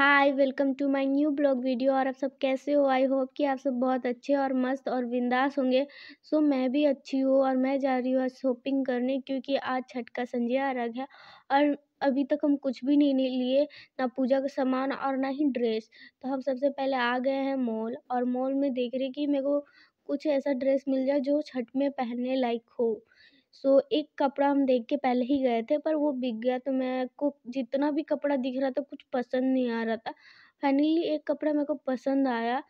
hi welcome to my new blog video और आप सब कैसे हो आई होप कि आप सब बहुत अच्छे और मस्त और बिंदास होंगे सो so, मैं भी अच्छी हूँ और मैं जा रही हूँ शॉपिंग करने क्योंकि आज छठ का संजय अर्घ है और अभी तक हम कुछ भी नहीं लिए ना पूजा का सामान और ना ही ड्रेस तो हम सबसे पहले आ गए हैं मॉल और मॉल में देख रहे कि मेरे को कुछ ऐसा ड्रेस मिल जाए जो छठ में पहनने लायक हो सो एक कपड़ा हम देख के पहले ही गए थे पर वो बिक गया तो मैं को जितना भी कपड़ा दिख रहा था कुछ पसंद नहीं आ रहा था फाइनली एक कपड़ा मेरे को पसंद आया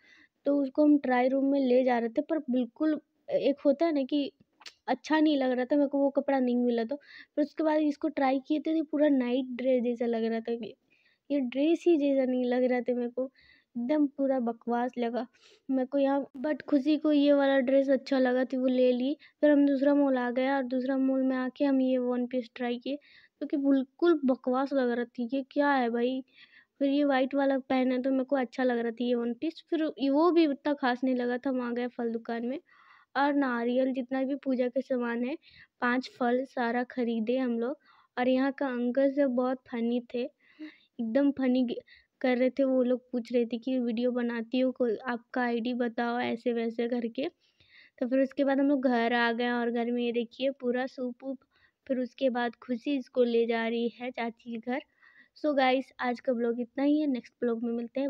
तो उसको हम ट्राई रूम में ले जा रहे थे पर बिल्कुल एक होता है ना कि अच्छा नहीं लग रहा था मेरे को वो कपड़ा नहीं मिला तो फिर उसके बाद इसको ट्राई किए थे तो पूरा नाइट ड्रेस जैसा लग रहा था कि ये ड्रेस ही जैसा नहीं लग रहा था मेरे को एकदम पूरा बकवास लगा मेरे को यहाँ बट खुशी को ये वाला ड्रेस अच्छा लगा तो वो ले ली फिर हम दूसरा मॉल आ गया और दूसरा मॉल में आके हम ये वन पीस ट्राई किए क्योंकि बिल्कुल बकवास लग रहा थी ये क्या है भाई फिर ये वाइट वाला पहने तो मेरे को अच्छा लग रहा था ये वन पीस फिर वो भी उतना खास नहीं लगा था हम आ गए फल दुकान में और नारियल जितना भी पूजा के सामान है पांच फल सारा खरीदे हम लोग और यहाँ का अंकल से बहुत फनी थे एकदम फनी कर रहे थे वो लोग पूछ रहे थे कि वीडियो बनाती हो कोई आपका आई डी बताओ ऐसे वैसे करके तो फिर उसके बाद हम लोग घर आ गए और घर में ये देखिए पूरा सूप वूप फिर उसके बाद खुशी इसको ले जा रही है चाची के घर सो गाइस आज का ब्लॉग इतना ही है नेक्स्ट ब्लॉग में मिलते हैं